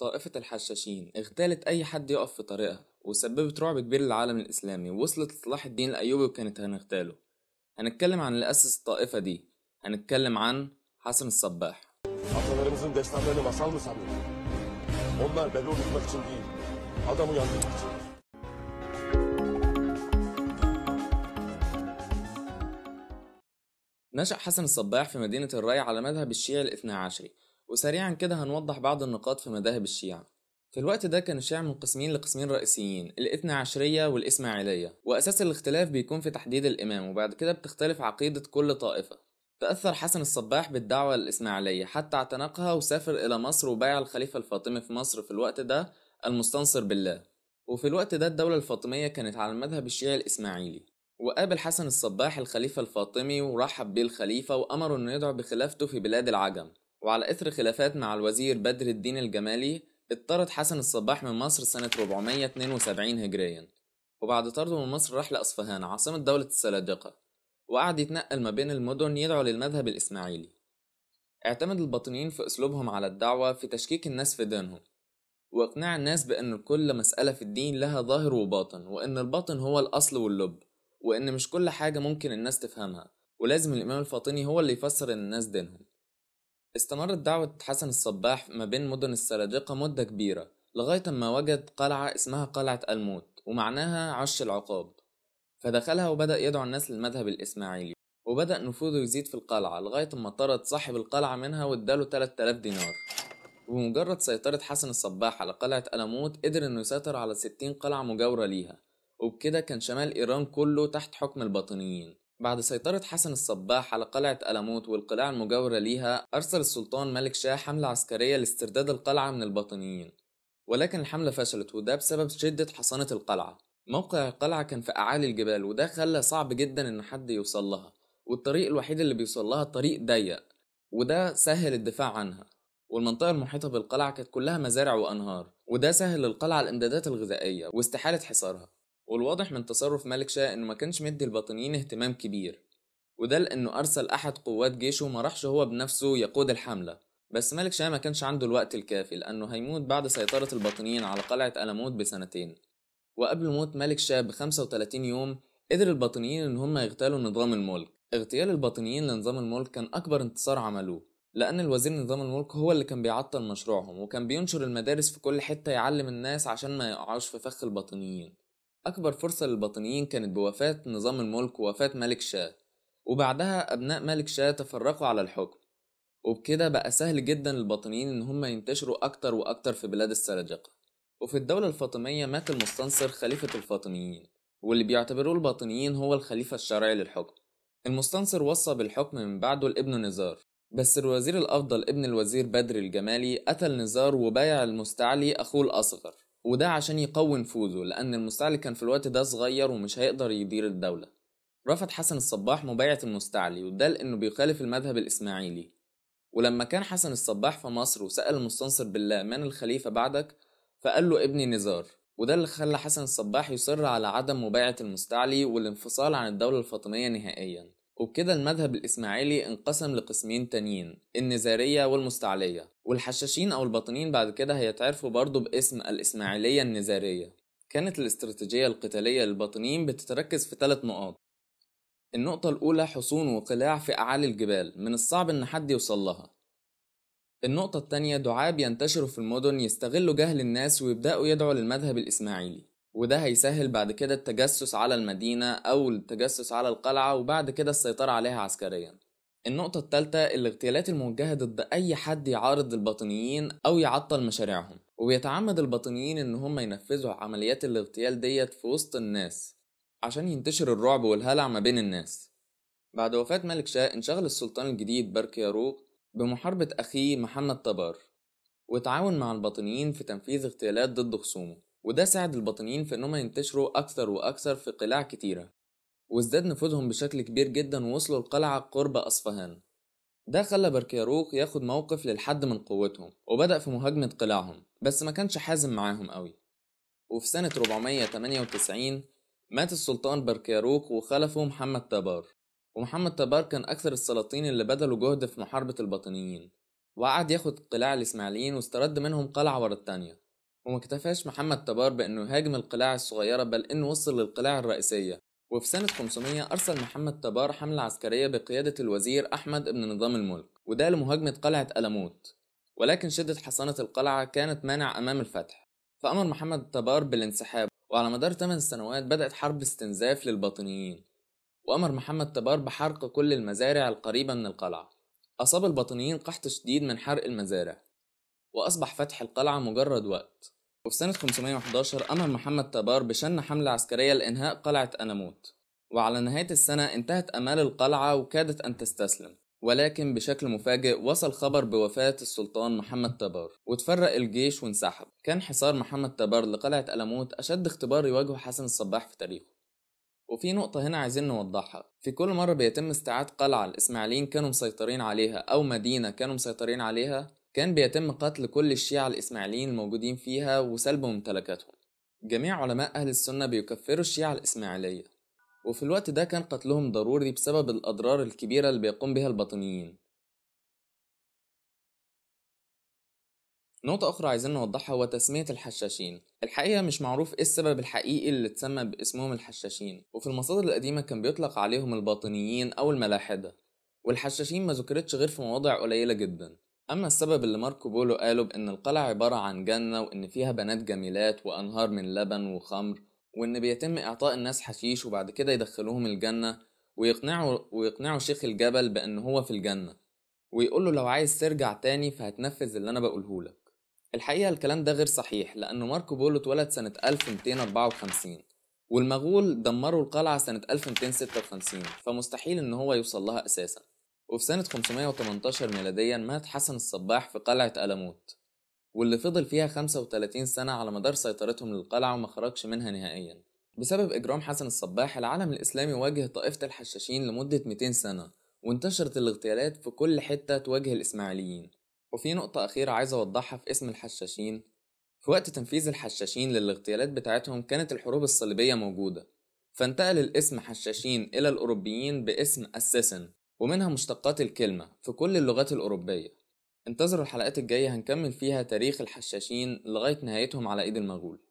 طائفة الحشاشين اغتالت أي حد يقف في طريقها وسببت رعب كبير للعالم الإسلامي ووصلت لصلاح الدين الأيوبي وكانت هنغتاله هنتكلم عن اللي أسس الطائفة دي هنتكلم عن حسن الصباح نشأ حسن الصباح في مدينة الري على مذهب الشيعي الاثنى عشري وسريعا كده هنوضح بعض النقاط في مذاهب الشيعة في الوقت ده كان الشيعة منقسمين لقسمين رئيسيين الاثنى عشرية والإسماعيلية وأساس الاختلاف بيكون في تحديد الإمام وبعد كده بتختلف عقيدة كل طائفة تأثر حسن الصباح بالدعوة الإسماعيلية حتى اعتنقها وسافر إلى مصر وبايع الخليفة الفاطمي في مصر في الوقت ده المستنصر بالله وفي الوقت ده الدولة الفاطمية كانت على المذهب الشيعي الإسماعيلي وقابل حسن الصباح الخليفة الفاطمي ورحب بيه الخليفة وأمره إنه يدعو بخلافته في بلاد العجم وعلى إثر خلافات مع الوزير بدر الدين الجمالي اضطرد حسن الصباح من مصر سنة 472 هجريا وبعد طرده من مصر راح لأصفهان عاصمة دولة السلاجقة وقعد يتنقل ما بين المدن يدعو للمذهب الإسماعيلي اعتمد الباطنيين في أسلوبهم على الدعوة في تشكيك الناس في دينهم وإقناع الناس بأن كل مسألة في الدين لها ظاهر وباطن وأن الباطن هو الأصل واللب وأن مش كل حاجة ممكن الناس تفهمها ولازم الإمام الفاطمي هو اللي يفسر الناس دينهم استمرت دعوة حسن الصباح ما بين مدن السلاجقة مدة كبيرة لغاية ما وجد قلعة اسمها قلعة الموت ومعناها عش العقاب فدخلها وبدأ يدعو الناس للمذهب الإسماعيلي وبدأ نفوذه يزيد في القلعة لغاية ما طرد صاحب القلعة منها واداله 3000 دينار وبمجرد سيطرة حسن الصباح على قلعة ألموت قدر إنه يسيطر على 60 قلعة مجاورة ليها وبكده كان شمال إيران كله تحت حكم الباطنيين بعد سيطرة حسن الصباح على قلعة ألموت والقلاع المجاورة ليها أرسل السلطان ملك شاه حملة عسكرية لاسترداد القلعة من الباطنيين ولكن الحملة فشلت وده بسبب شدة حصانة القلعة موقع القلعة كان في أعالي الجبال وده خلى صعب جدا إن حد يوصل لها والطريق الوحيد اللي بيوصل لها طريق ضيق وده سهل الدفاع عنها والمنطقة المحيطة بالقلعة كانت كلها مزارع وأنهار وده سهل للقلعة الإمدادات الغذائية واستحالة حصارها والواضح من تصرف ملك شاه إنه ما كانش مدي الباطنيين اهتمام كبير وده لأنه أرسل أحد قوات جيشه ما راحش هو بنفسه يقود الحملة بس ملك شاه ما كانش عنده الوقت الكافي لأنه هيموت بعد سيطرة الباطنيين على قلعة ألموت بسنتين وقبل موت ملك شاه ب 35 يوم قدر الباطنيين إن هم يغتالوا نظام الملك اغتيال الباطنيين لنظام الملك كان أكبر انتصار عملوه لأن الوزير نظام الملك هو اللي كان بيعطل مشروعهم وكان بينشر المدارس في كل حتة يعلم الناس عشان ما يقعوش في فخ الباطنيين أكبر فرصة للباطنيين كانت بوفاة نظام الملك ووفاة ملك شاه وبعدها أبناء ملك شاه تفرقوا على الحكم وبكده بقى سهل جدا للباطنيين إن هم ينتشروا أكتر وأكتر في بلاد السلاجقة وفي الدولة الفاطمية مات المستنصر خليفة الفاطميين واللي بيعتبروه الباطنيين هو الخليفة الشرعي للحكم المستنصر وصى بالحكم من بعده لابنه نزار بس الوزير الأفضل ابن الوزير بدر الجمالي قتل نزار وبايع المستعلي أخوه الأصغر وده عشان يقوي نفوذه لأن المستعلي كان في الوقت ده صغير ومش هيقدر يدير الدولة رفض حسن الصباح مبايعة المستعلي وده لأنه بيخالف المذهب الإسماعيلي ولما كان حسن الصباح في مصر وسأل المستنصر بالله من الخليفة بعدك فقال له ابني نزار وده اللي خلى حسن الصباح يصر على عدم مبايعة المستعلي والانفصال عن الدولة الفاطمية نهائيا وبكده المذهب الإسماعيلي انقسم لقسمين تانيين النزارية والمستعلية والحشاشين أو الباطنين بعد كده هيتعرفوا برضه باسم الإسماعيلية النزارية كانت الاستراتيجية القتالية للباطنين بتتركز في ثلاث نقاط النقطة الأولى حصون وقلاع في أعالي الجبال من الصعب إن حد يوصل لها النقطة التانية دعاب ينتشروا في المدن يستغلوا جهل الناس ويبدأوا يدعوا للمذهب الإسماعيلي وده هيسهل بعد كده التجسس على المدينة أو التجسس على القلعة وبعد كده السيطرة عليها عسكريا النقطة الثالثة الاغتيالات الموجهة ضد أي حد يعارض الباطنيين أو يعطل مشاريعهم وبيتعمد الباطنيين إن هم ينفذوا عمليات الاغتيال ديت في وسط الناس عشان ينتشر الرعب والهلع ما بين الناس بعد وفاة ملك شاه انشغل السلطان الجديد بركياروق بمحاربة أخيه محمد تبار وتعاون مع الباطنيين في تنفيذ اغتيالات ضد خصومه وده ساعد الباطنيين في إنهم ينتشروا أكثر وأكثر في قلاع كتيرة وازداد نفوذهم بشكل كبير جدا ووصلوا القلعة قرب أصفهان ده خلى بركياروخ ياخد موقف للحد من قوتهم وبدأ في مهاجمة قلاعهم بس ما كانش حازم معاهم قوي وفي سنة 498 مات السلطان بركياروخ وخلفه محمد تبار ومحمد تبار كان أكثر السلاطين اللي بذلوا جهد في محاربة الباطنيين وقعد ياخد قلاع الإسماعيليين واسترد منهم قلعة ورا التانية وما اكتفاش محمد تبار بأنه هاجم القلاع الصغيرة بل إنه وصل للقلاع الرئيسية وفي سنة 500 أرسل محمد تبار حملة عسكرية بقيادة الوزير أحمد ابن نظام الملك وده لمهاجمة قلعة ألموت ولكن شدة حصانة القلعة كانت مانع أمام الفتح فأمر محمد تبار بالانسحاب وعلى مدار 8 سنوات بدأت حرب استنزاف للباطنيين وأمر محمد تبار بحرق كل المزارع القريبة من القلعة أصاب الباطنيين قحط شديد من حرق المزارع وأصبح فتح القلعة مجرد وقت وفي سنة 511 أمر محمد تبار بشن حملة عسكرية لإنهاء قلعة أناموت وعلى نهاية السنة انتهت أمال القلعة وكادت أن تستسلم ولكن بشكل مفاجئ وصل خبر بوفاة السلطان محمد تبار وتفرق الجيش وانسحب كان حصار محمد تبار لقلعة ألموت أشد اختبار يواجهه حسن الصباح في تاريخه وفي نقطة هنا عايزين نوضحها في كل مرة بيتم استعاد قلعة الإسماعيليين كانوا مسيطرين عليها أو مدينة كانوا مسيطرين عليها كان بيتم قتل كل الشيعة الإسماعيليين الموجودين فيها وسلب ممتلكاتهم جميع علماء أهل السنة بيكفروا الشيعة الإسماعيلية وفي الوقت ده كان قتلهم ضروري بسبب الأضرار الكبيرة اللي بيقوم بها الباطنيين نقطة أخرى عايزين نوضحها هو تسمية الحشاشين الحقيقة مش معروف إيه السبب الحقيقي اللي اتسمى باسمهم الحشاشين وفي المصادر القديمة كان بيطلق عليهم الباطنيين أو الملاحدة والحشاشين ما ذكرتش غير في مواضع قليلة جدا أما السبب اللي ماركو بولو قاله بإن القلعة عبارة عن جنة وإن فيها بنات جميلات وأنهار من لبن وخمر وإن بيتم إعطاء الناس حشيش وبعد كده يدخلوهم الجنة ويقنعوا ويقنعوا شيخ الجبل بإن هو في الجنة ويقول له لو عايز ترجع تاني فهتنفذ اللي أنا بقولهولك الحقيقة الكلام ده غير صحيح لأنه ماركو بولو اتولد سنة 1254 والمغول دمروا القلعة سنة 1256 فمستحيل إن هو يوصل لها أساساً وفي سنة 518 ميلاديا مات حسن الصباح في قلعة ألموت واللي فضل فيها 35 سنة على مدار سيطرتهم للقلعة وما خرجش منها نهائيا بسبب إجرام حسن الصباح العالم الإسلامي واجه طائفة الحشاشين لمدة 200 سنة وانتشرت الاغتيالات في كل حتة تواجه الإسماعيليين وفي نقطة أخيرة عايز أوضحها في اسم الحشاشين في وقت تنفيذ الحشاشين للاغتيالات بتاعتهم كانت الحروب الصليبية موجودة فانتقل الاسم حشاشين إلى الأوروبيين باسم أساسن ومنها مشتقات الكلمة في كل اللغات الأوروبية انتظروا الحلقات الجاية هنكمل فيها تاريخ الحشاشين لغاية نهايتهم على إيد المغول